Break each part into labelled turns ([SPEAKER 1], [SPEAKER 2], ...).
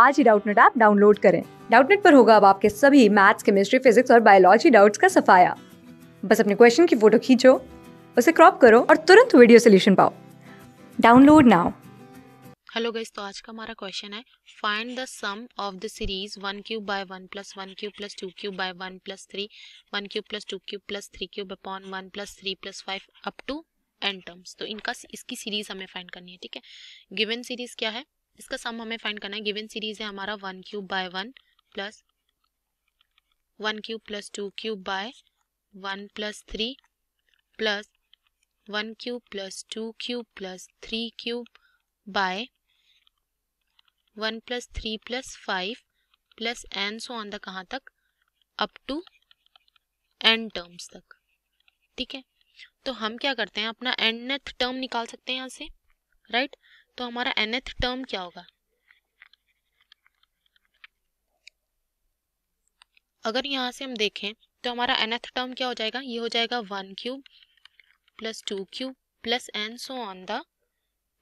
[SPEAKER 1] आज ही Doubtnut app download करें डाउटनेट पर होगा अब आपके सभी मैथ्स केमिस्ट्री फिजिक्स और बायोलॉजी डाउट्स का सफाया बस अपने क्वेश्चन की फोटो खींचो उसे क्रॉप करो और तुरंत वीडियो सोल्यूशन पाओ डाउनलोड नाउ हेलो गाइस तो आज का हमारा क्वेश्चन है find the sum of the series one cube by one plus one cube plus two cube by one plus three one cube plus two cube plus three cube upon one plus three plus five up to n terms तो इनका इसकी series हमें find करनी है ठीक है given series क्या है इसका सम हमें फाइंड करना है गिवन सीरीज है हमारा one cube by one plus one cube plus two cube by one plus three plus one cube plus two cube plus three cube by one plus three plus five plus n so on the कहाँ तक up to n terms तक ठीक है तो हम क्या करते हैं अपना नेथ टर्म निकाल सकते हैं यहाँ से राइट right? तो हमारा nth टर्म क्या होगा अगर यहाँ से हम देखें तो हमारा nth टर्म क्या हो जाएगा ये हो जाएगा one cube plus two cube plus n so on the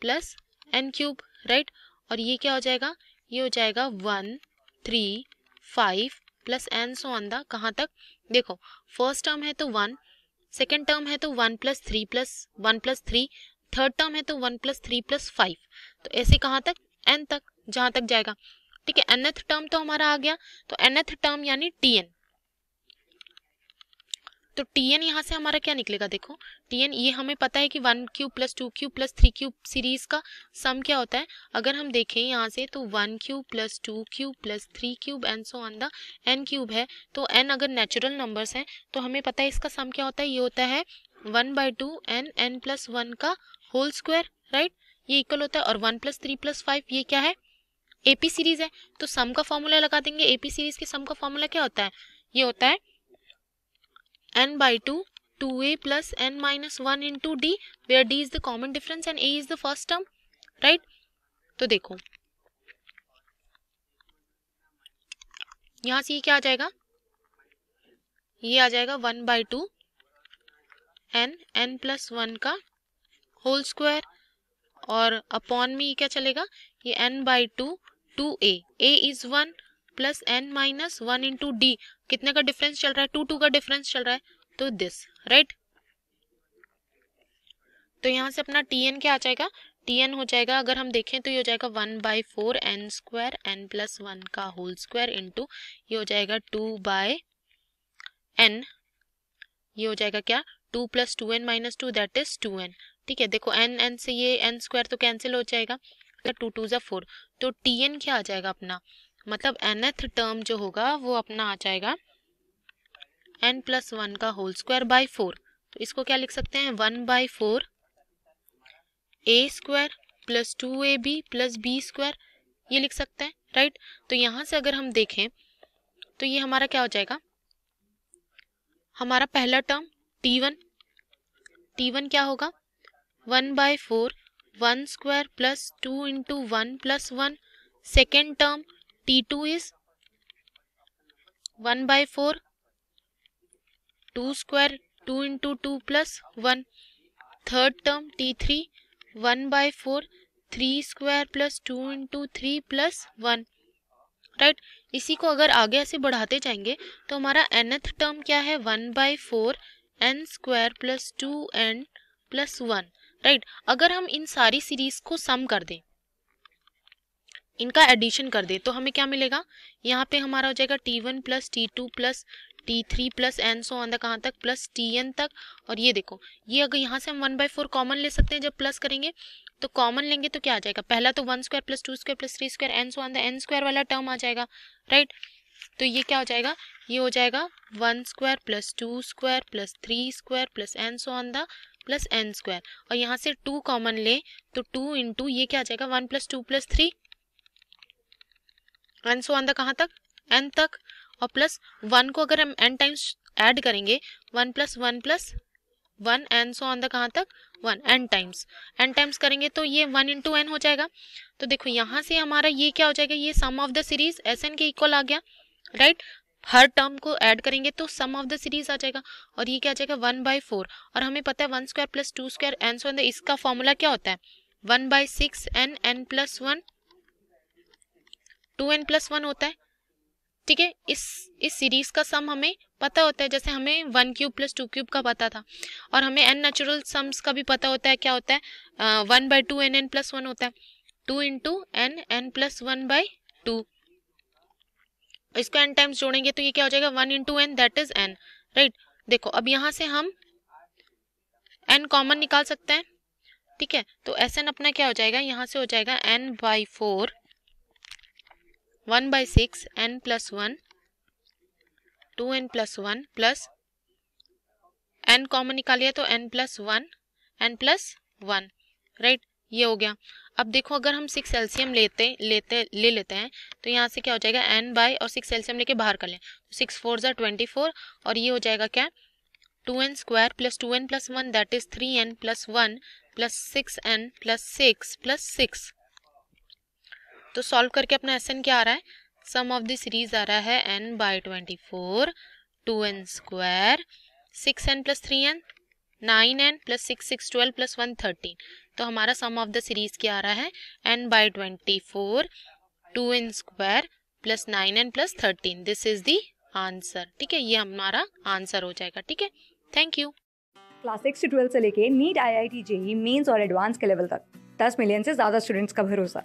[SPEAKER 1] plus n cube right और ये क्या हो जाएगा ये हो जाएगा one three five plus n so on the कहाँ तक देखो फर्स्ट टर्म है तो वन सेकेंड टर्म है तो one plus three plus one plus three third term है तो one plus three plus five तो ऐसे कहाँ तक एन तक जहाँ तक जाएगा ठीक है एनएथ टर्म तो हमारा आ गया तो एनएथ टर्म यानी टी एन तो टी एन यहाँ से हमारा क्या निकलेगा देखो टी एन ये हमें पता है कि one cube plus two cube plus three cube series का सम क्या होता है अगर हम देखें यहाँ से तो one cube plus two cube plus three cube n so on the n cube है तो एन अगर नेचुरल नंबर्स हैं तो हमें पता है इसका सम क्या होता है ये होता है one by two n n plus one का होल स्क्वायर राइट ये इक्वल होता है और one plus three plus five ये क्या है एपी सीरीज है तो सम का फॉर्मूला लगा देंगे एपी सीरीज के सम का फॉर्मूला क्या होता है ये होता है n by two two a plus n minus one two d where d is the common difference and a is the first term right तो देखो यहां से ये क्या आ जाएगा ये आ जाएगा one by two n n plus one का होल स्क्वायर और अपॉन में ये क्या चलेगा ये n by two two a a is one plus n minus one into d कितने का डिफरेंस चल रहा है टू टू का डिफरेंस चल रहा है तो दिस राइट right? तो यहाँ से अपना टी एन क्या आ जाएगा टी एन हो जाएगा अगर हम देखें तो ये हो जाएगा one by four n square n plus one का होल स्क्वायर इंटू ये हो जाएगा टू बाय एन ये हो जाएगा क्या two plus two n minus two that is two n ठीक है देखो एन एन से ये एन स्क्वायर तो कैंसिल हो जाएगा तो टू टू जो फोर तो टी एन क्या आ जाएगा अपना मतलब एनथ टर्म जो होगा वो अपना आ जाएगा एन प्लस वन का होल स्क्वायर बाई फोर तो इसको क्या लिख सकते हैं one by four a square plus two a b plus b square ये लिख सकते हैं राइट तो यहाँ से अगर हम देखें तो ये हमारा क्या हो जाएगा हमारा पहला term T one T one क्या होगा one by four one square plus two into one plus one second term T two is one by four two square two into two plus one third term T three one by four three square plus two into three plus one right इसी को अगर आगे ऐसे बढ़ाते जाएंगे तो हमारा nth term क्या है one by four n square plus two n plus one right अगर हम इन सारी सीरीज को सम कर दें इनका एडिशन कर दें तो हमें क्या मिलेगा यहाँ पे हमारा हो जाएगा T one plus T two plus T three plus n so on the कहाँ तक प्लस टी एन तक और ये देखो ये अगर यहाँ से हम वन बाई फोर कॉमन ले सकते हैं जब प्लस करेंगे तो कॉमन लेंगे तो क्या आ जाएगा पहला तो one square plus two square plus three square n so on the n square वाला टर्म आ जाएगा राइट तो ये क्या हो जाएगा ये हो जाएगा one square plus two square plus three square plus n so on the plus N square और यहाँ से टू कॉमन ले तो टू इंटू ये क्या आ जाएगा one plus two plus three n so on the कहाँ तक एन तक और प्लस वन को अगर हम एन टाइम्स ऐड करेंगे one plus one plus one n so on the कहाँ तक one n times n times करेंगे तो ये वन इंटू एन हो जाएगा तो देखो यहाँ से हमारा ये क्या हो जाएगा ये sum of the series S n के इक्वल आ गया राइट हर टर्म को ऐड करेंगे तो सम ऑफ द सीरीज आ जाएगा और ये क्या आ जाएगा वन बाई फोर और हमें पता है one square plus two square n so इसका फॉर्मूला क्या होता है one by six n n plus one two n plus one होता है ठीक है इस इस सीरीज़ का सम हमें पता होता है जैसे हमें one cube plus two cube का पता था और हमें एन नेचुरल सम्स का भी पता होता है क्या होता है one by two n n plus one होता है two into n n plus one by two इसको एन टाइम्स जोड़ेंगे तो ये क्या हो जाएगा one into n that is n right देखो अब यहाँ से हम एन कॉमन निकाल सकते हैं ठीक है तो एस एन अपना क्या हो जाएगा यहाँ से हो जाएगा n by four one by six n plus one two n plus one plus n common निकालिए तो n plus one n plus one right ये हो गया अब देखो अगर हम सिक्स एल्सियम लेते लेते ले लेते हैं तो यहाँ से क्या हो जाएगा एन बाई और सिक्स एल्सियम लेके बाहर कर लें तो सिक्स फोर जो ट्वेंटी फोर और ये हो जाएगा क्या two n square plus two n plus one that is three n plus one plus six n plus six plus six तो सॉल्व करके अपना एस एन क्या आ रहा है सम ऑफ द सीरीज आ रहा है n by twenty four two n square six n plus three n nine n plus six six twelve plus one thirteen तो हमारा सम ऑफ द सीरीज क्या आ रहा है n by twenty four two n square plus nine n plus thirteen this is the answer ठीक है ये हमारा आंसर हो जाएगा ठीक है थैंक यू क्लास सिक्स से ट्वेल्व से लेके NEET I I T JEE mains और एडवांस के लेवल तक दस मिलियन से ज्यादा स्टूडेंट्स का भरोसा